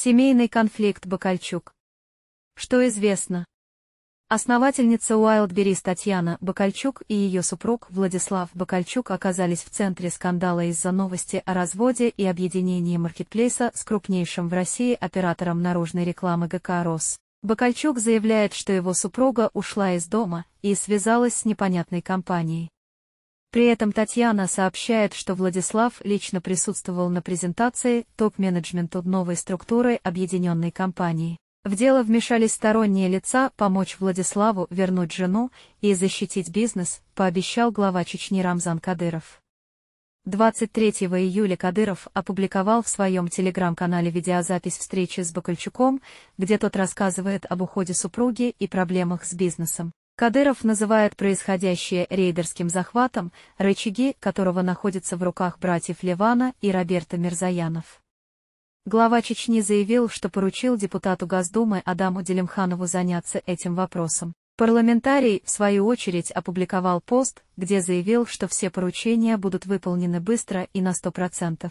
Семейный конфликт Бакальчук. Что известно? Основательница Уайлдберрис Татьяна Бакальчук и ее супруг Владислав Бакальчук оказались в центре скандала из-за новости о разводе и объединении маркетплейса с крупнейшим в России оператором наружной рекламы ГК «Рос». Бакальчук заявляет, что его супруга ушла из дома и связалась с непонятной компанией. При этом Татьяна сообщает, что Владислав лично присутствовал на презентации топ-менеджменту новой структуры объединенной компании. В дело вмешались сторонние лица помочь Владиславу вернуть жену и защитить бизнес, пообещал глава Чечни Рамзан Кадыров. 23 июля Кадыров опубликовал в своем телеграм-канале видеозапись встречи с Бакальчуком, где тот рассказывает об уходе супруги и проблемах с бизнесом. Кадыров называет происходящее рейдерским захватом, рычаги которого находятся в руках братьев Левана и Роберта Мирзаянов. Глава Чечни заявил, что поручил депутату Госдумы Адаму Делимханову заняться этим вопросом. Парламентарий, в свою очередь, опубликовал пост, где заявил, что все поручения будут выполнены быстро и на 100%.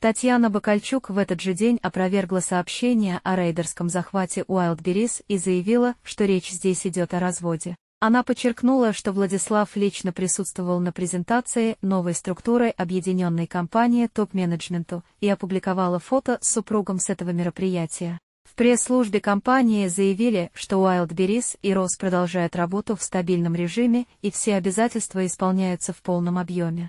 Татьяна Бакальчук в этот же день опровергла сообщение о рейдерском захвате Уайлдберрис и заявила, что речь здесь идет о разводе. Она подчеркнула, что Владислав лично присутствовал на презентации новой структуры объединенной компании топ-менеджменту и опубликовала фото с супругом с этого мероприятия. В пресс-службе компании заявили, что Уайлдберрис и Рос продолжают работу в стабильном режиме и все обязательства исполняются в полном объеме.